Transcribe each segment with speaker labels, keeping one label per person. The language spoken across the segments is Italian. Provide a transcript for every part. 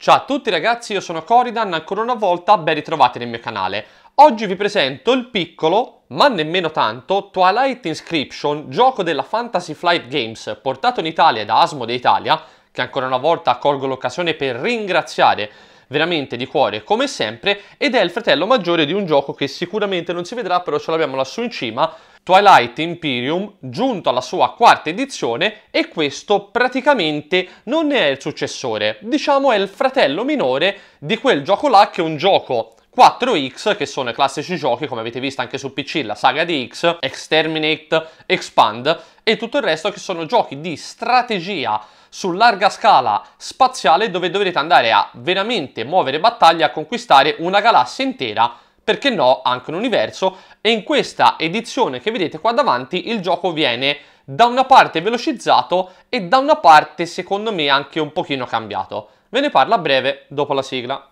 Speaker 1: Ciao a tutti ragazzi, io sono Coridan, ancora una volta ben ritrovati nel mio canale. Oggi vi presento il piccolo, ma nemmeno tanto, Twilight Inscription, gioco della Fantasy Flight Games, portato in Italia da Asmode Italia, che ancora una volta colgo l'occasione per ringraziare veramente di cuore come sempre ed è il fratello maggiore di un gioco che sicuramente non si vedrà però ce l'abbiamo lassù in cima Twilight Imperium giunto alla sua quarta edizione e questo praticamente non ne è il successore, diciamo è il fratello minore di quel gioco là che è un gioco 4X, che sono i classici giochi, come avete visto anche su PC, la saga di X, Exterminate, Expand e tutto il resto che sono giochi di strategia su larga scala spaziale dove dovrete andare a veramente muovere battaglie a conquistare una galassia intera perché no, anche un universo, e in questa edizione che vedete qua davanti il gioco viene da una parte velocizzato e da una parte secondo me anche un pochino cambiato. Ve ne parlo a breve dopo la sigla.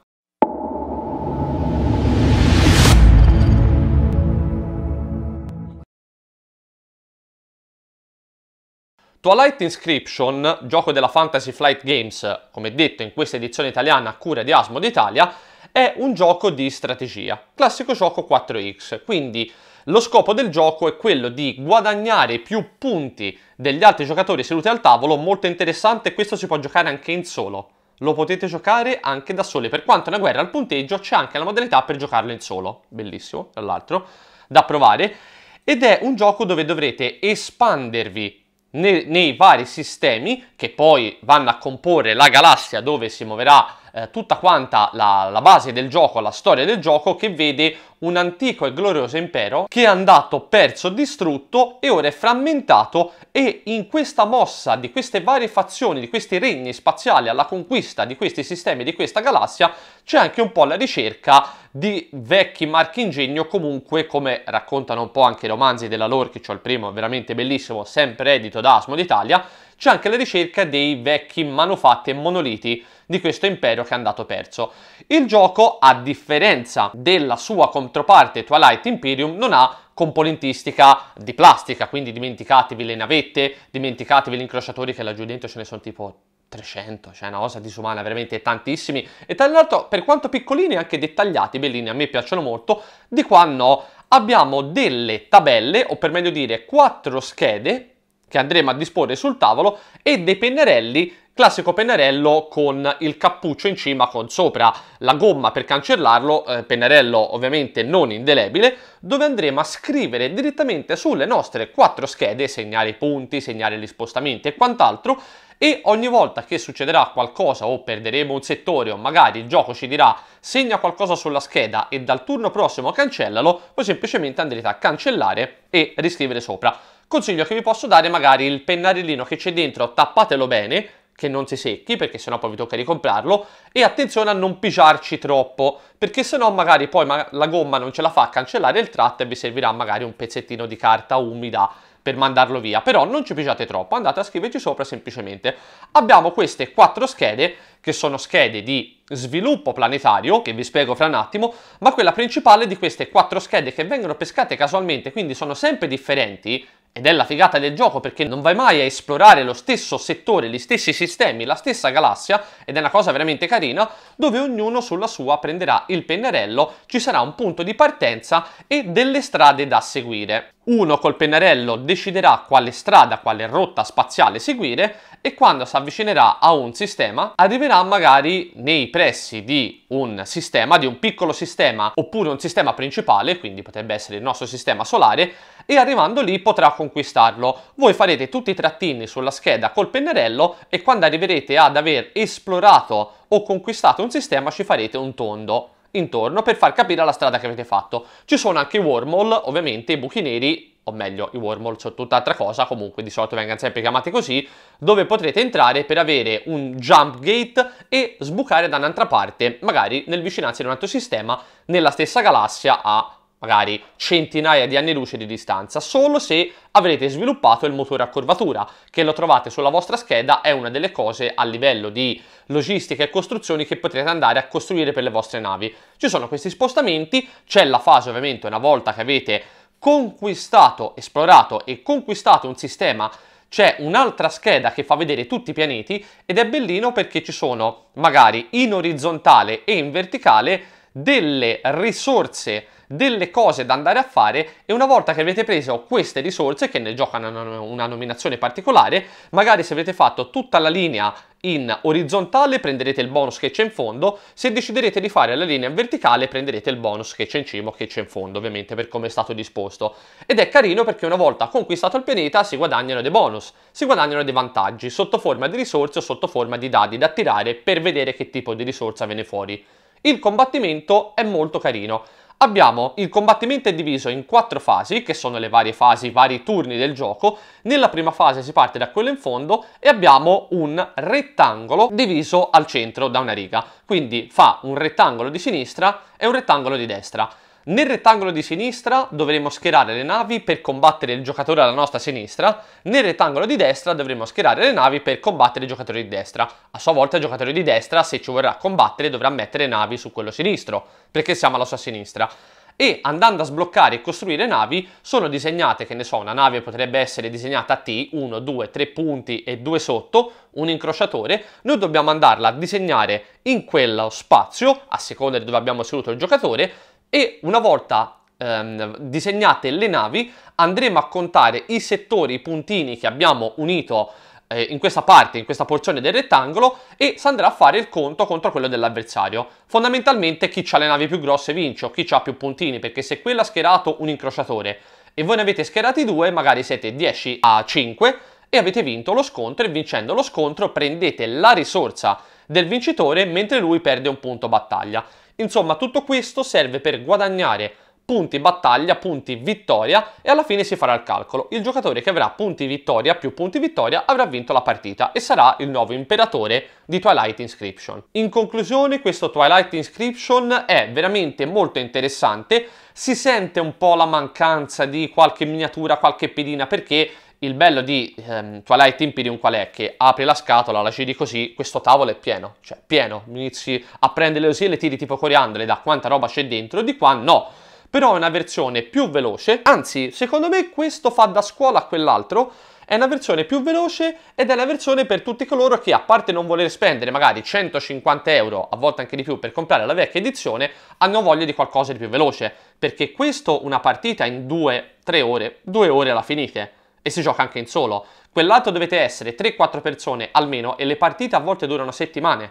Speaker 1: Twilight Inscription, gioco della Fantasy Flight Games, come detto in questa edizione italiana a cura di Asmo d'Italia, è un gioco di strategia, classico gioco 4X, quindi lo scopo del gioco è quello di guadagnare più punti degli altri giocatori seduti al tavolo, molto interessante, questo si può giocare anche in solo, lo potete giocare anche da sole, per quanto è una guerra al punteggio c'è anche la modalità per giocarlo in solo, bellissimo tra l'altro, da provare, ed è un gioco dove dovrete espandervi nei, nei vari sistemi che poi vanno a comporre la galassia dove si muoverà eh, tutta quanta la, la base del gioco, la storia del gioco che vede un antico e glorioso impero che è andato perso, distrutto e ora è frammentato e in questa mossa di queste varie fazioni, di questi regni spaziali alla conquista di questi sistemi, di questa galassia, c'è anche un po' la ricerca di vecchi marchingegno comunque come raccontano un po' anche i romanzi della lore, che ho il primo, veramente bellissimo, sempre edito da Asmo d'Italia, c'è anche la ricerca dei vecchi manufatti e monoliti di questo impero che è andato perso. Il gioco, a differenza della sua controparte Twilight Imperium, non ha componentistica di plastica, quindi dimenticatevi le navette, dimenticatevi gli incrociatori che laggiù dentro ce ne sono tipo 300, cioè una cosa disumana, veramente tantissimi. E tra l'altro, per quanto piccolini, anche dettagliati, bellini, a me piacciono molto, di qua no, abbiamo delle tabelle, o per meglio dire, quattro schede che andremo a disporre sul tavolo e dei pennarelli, classico pennarello con il cappuccio in cima con sopra la gomma per cancellarlo, eh, pennarello ovviamente non indelebile, dove andremo a scrivere direttamente sulle nostre quattro schede, segnare i punti, segnare gli spostamenti e quant'altro, e ogni volta che succederà qualcosa o perderemo un settore o magari il gioco ci dirà segna qualcosa sulla scheda e dal turno prossimo cancellalo, voi semplicemente andrete a cancellare e riscrivere sopra. Consiglio che vi posso dare magari il pennarellino che c'è dentro, tappatelo bene, che non si secchi, perché sennò poi vi tocca ricomprarlo, e attenzione a non pigiarci troppo, perché sennò magari poi la gomma non ce la fa a cancellare il tratto e vi servirà magari un pezzettino di carta umida per mandarlo via, però non ci pigiate troppo, andate a scriverci sopra semplicemente. Abbiamo queste quattro schede, che sono schede di sviluppo planetario, che vi spiego fra un attimo, ma quella principale di queste quattro schede che vengono pescate casualmente, quindi sono sempre differenti, ed è la figata del gioco perché non vai mai a esplorare lo stesso settore, gli stessi sistemi, la stessa galassia ed è una cosa veramente carina dove ognuno sulla sua prenderà il pennarello, ci sarà un punto di partenza e delle strade da seguire. Uno col pennarello deciderà quale strada, quale rotta spaziale seguire e quando si avvicinerà a un sistema arriverà magari nei pressi di un sistema, di un piccolo sistema oppure un sistema principale, quindi potrebbe essere il nostro sistema solare, e arrivando lì potrà conquistarlo. Voi farete tutti i trattini sulla scheda col pennarello e quando arriverete ad aver esplorato o conquistato un sistema ci farete un tondo intorno per far capire la strada che avete fatto. Ci sono anche i wormhole, ovviamente i buchi neri, o meglio i wormhole sono cioè tutt'altra cosa, comunque di solito vengono sempre chiamati così, dove potrete entrare per avere un jump gate e sbucare da un'altra parte, magari nel vicinanza di un altro sistema, nella stessa galassia a magari centinaia di anni luce di distanza, solo se avrete sviluppato il motore a curvatura, che lo trovate sulla vostra scheda, è una delle cose a livello di logistica e costruzioni che potrete andare a costruire per le vostre navi. Ci sono questi spostamenti, c'è la fase ovviamente una volta che avete conquistato, esplorato e conquistato un sistema c'è un'altra scheda che fa vedere tutti i pianeti ed è bellino perché ci sono magari in orizzontale e in verticale delle risorse, delle cose da andare a fare e una volta che avete preso queste risorse, che nel gioco hanno una nominazione particolare, magari se avete fatto tutta la linea in orizzontale prenderete il bonus che c'è in fondo, se deciderete di fare la linea in verticale prenderete il bonus che c'è in cima o che c'è in fondo, ovviamente per come è stato disposto. Ed è carino perché una volta conquistato il pianeta si guadagnano dei bonus, si guadagnano dei vantaggi sotto forma di risorse o sotto forma di dadi da tirare per vedere che tipo di risorsa viene fuori. Il combattimento è molto carino. Abbiamo il combattimento è diviso in quattro fasi, che sono le varie fasi, i vari turni del gioco. Nella prima fase si parte da quello in fondo e abbiamo un rettangolo diviso al centro da una riga. Quindi fa un rettangolo di sinistra e un rettangolo di destra. Nel rettangolo di sinistra dovremo schierare le navi per combattere il giocatore alla nostra sinistra, nel rettangolo di destra dovremo schierare le navi per combattere il giocatore di destra. A sua volta il giocatore di destra, se ci vorrà combattere, dovrà mettere navi su quello sinistro, perché siamo alla sua sinistra e andando a sbloccare e costruire navi sono disegnate, che ne so, una nave potrebbe essere disegnata a T, 1, 2, 3 punti e 2 sotto, un incrociatore, noi dobbiamo andarla a disegnare in quello spazio, a seconda di dove abbiamo seduto il giocatore, e una volta ehm, disegnate le navi andremo a contare i settori, i puntini che abbiamo unito eh, in questa parte, in questa porzione del rettangolo e si andrà a fare il conto contro quello dell'avversario. Fondamentalmente chi ha le navi più grosse vince o chi ha più puntini perché se quello ha schierato un incrociatore e voi ne avete schierati due magari siete 10 a 5 e avete vinto lo scontro e vincendo lo scontro prendete la risorsa del vincitore mentre lui perde un punto battaglia. Insomma, tutto questo serve per guadagnare punti battaglia, punti vittoria e alla fine si farà il calcolo. Il giocatore che avrà punti vittoria più punti vittoria avrà vinto la partita e sarà il nuovo imperatore di Twilight Inscription. In conclusione questo Twilight Inscription è veramente molto interessante, si sente un po' la mancanza di qualche miniatura, qualche pedina perché il bello di ehm, Twilight Imperium qual è? Che apri la scatola, la giri così, questo tavolo è pieno, cioè pieno, inizi a prendere così e le tiri tipo coriandole da quanta roba c'è dentro, di qua no però è una versione più veloce, anzi secondo me questo fa da scuola a quell'altro, è una versione più veloce ed è una versione per tutti coloro che a parte non voler spendere magari 150 euro, a volte anche di più, per comprare la vecchia edizione, hanno voglia di qualcosa di più veloce, perché questo una partita in 2-3 ore, 2 ore la finite e si gioca anche in solo. Quell'altro dovete essere 3-4 persone almeno e le partite a volte durano settimane.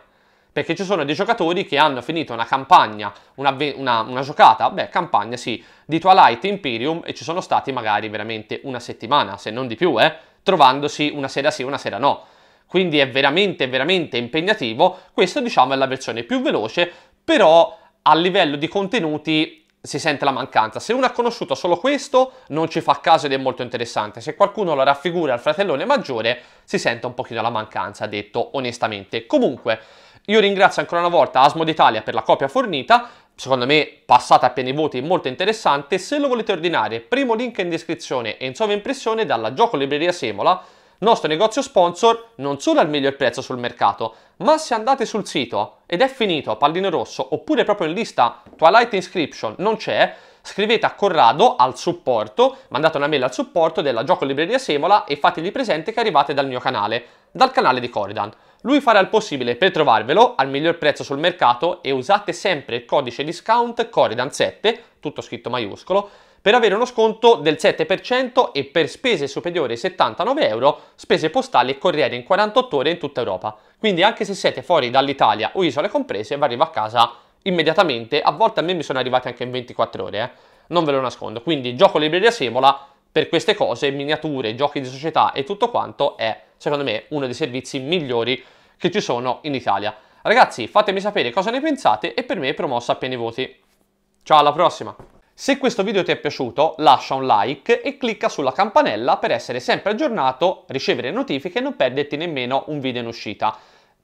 Speaker 1: Perché ci sono dei giocatori che hanno finito una campagna, una, una, una giocata, beh, campagna sì, di Twilight Imperium e ci sono stati magari veramente una settimana, se non di più, eh, trovandosi una sera sì, una sera no quindi è veramente veramente impegnativo. Questa diciamo è la versione più veloce, però a livello di contenuti si sente la mancanza. Se uno ha conosciuto solo questo, non ci fa caso ed è molto interessante. Se qualcuno lo raffigura al fratellone maggiore, si sente un pochino la mancanza, detto onestamente. Comunque, io ringrazio ancora una volta Asmod Italia per la copia fornita, secondo me passata a pieni voti molto interessante. Se lo volete ordinare, primo link in descrizione e in impressione dalla Gioco Libreria Semola, nostro negozio sponsor non solo al miglior prezzo sul mercato, ma se andate sul sito ed è finito pallino rosso oppure proprio in lista Twilight Inscription non c'è, scrivete a Corrado al supporto, mandate una mail al supporto della Gioco Libreria Semola e fategli presente che arrivate dal mio canale, dal canale di Coridan. Lui farà il possibile per trovarvelo al miglior prezzo sul mercato e usate sempre il codice discount Coridan7, tutto scritto maiuscolo, per avere uno sconto del 7% e per spese superiori ai 79 euro spese postali e corriere in 48 ore in tutta Europa. Quindi anche se siete fuori dall'Italia o isole comprese, vi arriva a casa immediatamente, a volte a me mi sono arrivati anche in 24 ore, eh. non ve lo nascondo. Quindi gioco libreria Semola per queste cose, miniature, giochi di società e tutto quanto è secondo me uno dei servizi migliori che ci sono in Italia. Ragazzi, fatemi sapere cosa ne pensate e per me è promossa appena i voti. Ciao, alla prossima! Se questo video ti è piaciuto lascia un like e clicca sulla campanella per essere sempre aggiornato, ricevere notifiche e non perderti nemmeno un video in uscita.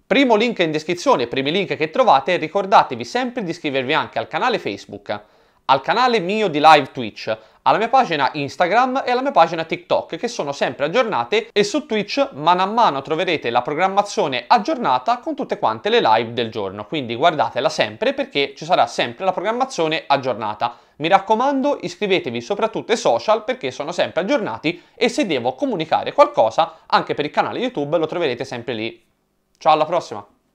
Speaker 1: Primo link in descrizione, primi link che trovate e ricordatevi sempre di iscrivervi anche al canale Facebook, al canale mio di live Twitch, alla mia pagina Instagram e alla mia pagina TikTok che sono sempre aggiornate e su Twitch mano a mano troverete la programmazione aggiornata con tutte quante le live del giorno, quindi guardatela sempre perché ci sarà sempre la programmazione aggiornata. Mi raccomando iscrivetevi soprattutto ai social perché sono sempre aggiornati e se devo comunicare qualcosa anche per il canale YouTube lo troverete sempre lì. Ciao alla prossima!